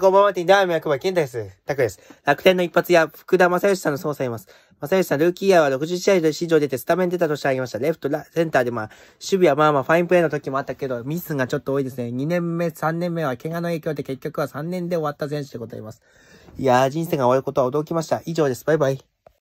こんばんは、ティンダーメ役場健太です。タクです。楽天の一発や福田正義さんの操作います。正義さん、ルーキーイヤーは60試合で史上出てスタメン出たとしてあげました。レフト、センターでまあ、守備はまあまあファインプレーの時もあったけど、ミスがちょっと多いですね。2年目、3年目は怪我の影響で結局は3年で終わった選手でございます。いやー、人生が終わることは驚きました。以上です。バイバイ。